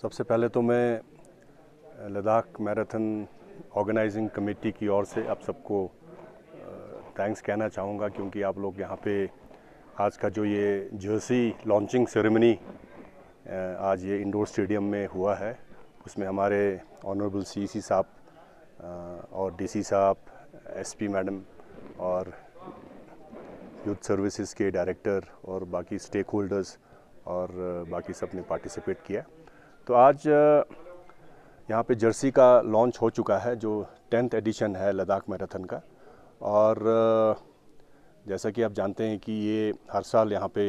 सबसे पहले तो मैं लद्दाख मैराथन ऑर्गेनाइजिंग कमेटी की ओर से आप सबको थैंक्स कहना चाहूँगा क्योंकि आप लोग यहाँ पे आज का जो ये जर्सी लॉन्चिंग सेरेमनी आज ये इंडोर स्टेडियम में हुआ है उसमें हमारे ऑनरेबल सीसी साहब और डीसी साहब एसपी मैडम और यूथ सर्विसेज के डायरेक्टर और बाकी स्टेक होल्डर्स और बाकी सब ने पार्टिसिपेट किया तो आज यहाँ पे जर्सी का लॉन्च हो चुका है जो टेंथ एडिशन है लद्दाख मैराथन का और जैसा कि आप जानते हैं कि ये हर साल यहाँ पे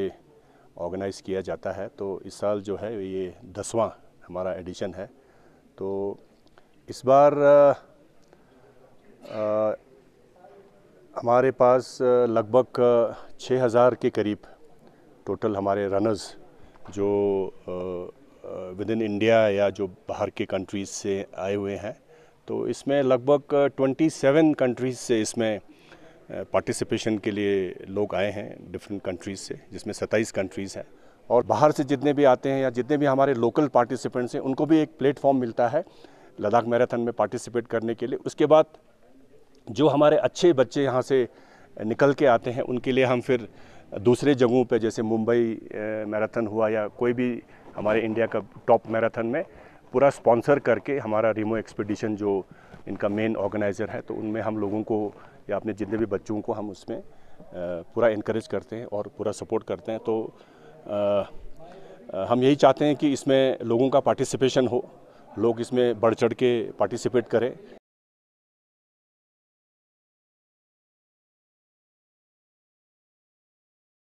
ऑर्गेनाइज़ किया जाता है तो इस साल जो है ये दसवां हमारा एडिशन है तो इस बार आ, आ, हमारे पास लगभग 6000 के करीब टोटल हमारे रनर्स जो विद इन इंडिया या जो बाहर के कंट्रीज से आए हुए हैं तो इसमें लगभग 27 कंट्रीज से इसमें पार्टिसिपेशन के लिए लोग आए हैं डिफरेंट कंट्रीज से जिसमें 27 कंट्रीज़ हैं और बाहर से जितने भी आते हैं या जितने भी हमारे लोकल पार्टिसिपेंट्स हैं उनको भी एक प्लेटफॉर्म मिलता है लद्दाख मैराथन में पार्टिसिपेट करने के लिए उसके बाद जो हमारे अच्छे बच्चे यहाँ से निकल के आते हैं उनके लिए हम फिर दूसरे जगहों पे जैसे मुंबई मैराथन हुआ या कोई भी हमारे इंडिया का टॉप मैराथन में पूरा स्पॉन्सर करके हमारा रिमो एक्सपीडिशन जो इनका मेन ऑर्गेनाइज़र है तो उनमें हम लोगों को या अपने जितने भी बच्चों को हम उसमें पूरा इनक्रेज करते हैं और पूरा सपोर्ट करते हैं तो आ, हम यही चाहते हैं कि इसमें लोगों का पार्टिसिपेशन हो लोग इसमें बढ़ चढ़ के पार्टिसिपेट करें